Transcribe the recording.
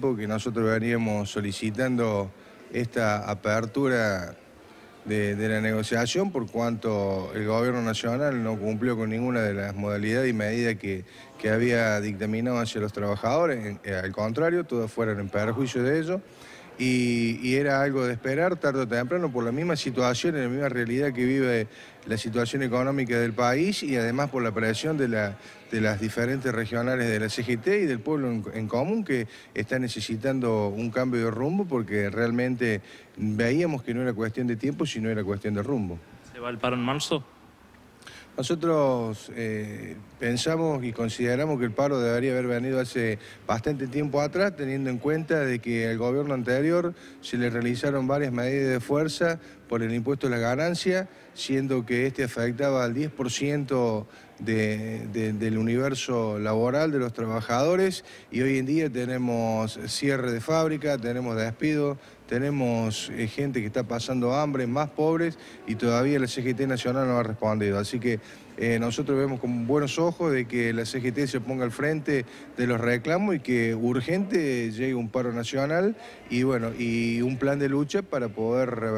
que nosotros veníamos solicitando esta apertura de, la negociación por cuanto el gobierno nacional no cumplió con ninguna de las modalidades y medidas que, había dictaminado hacia los trabajadores. Eh, al contrario, todos fueron en perjuicio de ellos y, era algo de esperar tarde o temprano por la misma situación, en la misma realidad que vive la situación económica del país y además por la presión de, las diferentes regionales de la CGT y del pueblo en, común que está necesitando un cambio de rumbo porque realmente veíamos que no era cuestión de tiempo, sino era cuestión de rumbo. ¿Se va el paro en marzo? Nosotros eh, pensamos y consideramos que el paro debería haber venido hace bastante tiempo atrás, teniendo en cuenta de que al gobierno anterior se le realizaron varias medidas de fuerza por el impuesto a la ganancia, siendo que este afectaba al 10% de, del universo laboral de los trabajadores y hoy en día tenemos cierre de fábrica, tenemos despido, tenemos eh, gente que está pasando hambre, más pobres y todavía la CGT Nacional no ha respondido. Así que eh, nosotros vemos con buenos ojos de que la CGT se ponga al frente de los reclamos y que urgente llegue un paro nacional y bueno, y un plan de lucha para poder revertir.